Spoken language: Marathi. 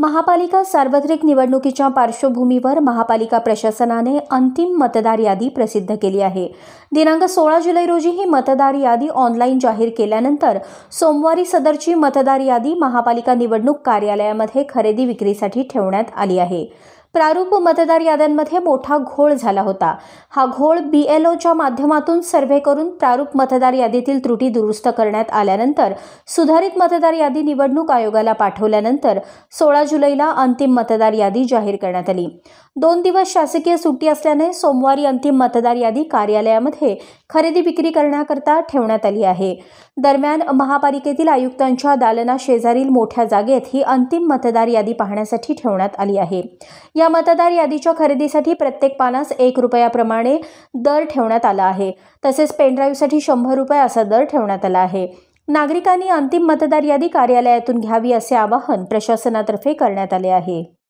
महापालिका सार्वत्रिक निवडणुकीच्या पार्श्वभूमीवर महापालिका प्रशासनाने अंतिम मतदार यादी प्रसिद्ध केली आहे दिनांक सोळा जुलै रोजी ही मतदार यादी ऑनलाईन जाहीर केल्यानंतर सोमवारी सदरची मतदार यादी महापालिका निवडणूक कार्यालयामध्ये खरेदी विक्रीसाठी ठेवण्यात आली आहे प्रारूप मतदार याद्यांमध्ये मोठा घोळ झाला होता हा घोळ बी एल ओच्या माध्यमातून सर्व्हे करून प्रारूप मतदार यादीतील त्रुटी दुरुस्त करण्यात आल्यानंतर सुधारित मतदार यादी निवडणूक आयोगाला पाठवल्यानंतर सोळा जुलैला अंतिम मतदार यादी जाहीर करण्यात आली दोन दिवस शासकीय सुट्टी असल्याने सोमवारी अंतिम मतदार यादी कार्यालयामध्ये खरेदी विक्री करण्याकरता ठेवण्यात आली आहे दरम्यान महापालिकेतील आयुक्तांच्या दालना शेजारील मोठ्या जागेत ही अंतिम मतदार यादी पाहण्यासाठी ठेवण्यात आली आहे या मतदार यादीच्या खरेदीसाठी प्रत्येक पानास एक रुपयाप्रमाणे दर ठेवण्यात आला आहे तसेच पेनड्राईव्हसाठी शंभर रुपये असा दर ठेवण्यात आला आहे नागरिकांनी अंतिम मतदार यादी कार्यालयातून घ्यावी असे आवाहन प्रशासनातर्फे करण्यात आले आहे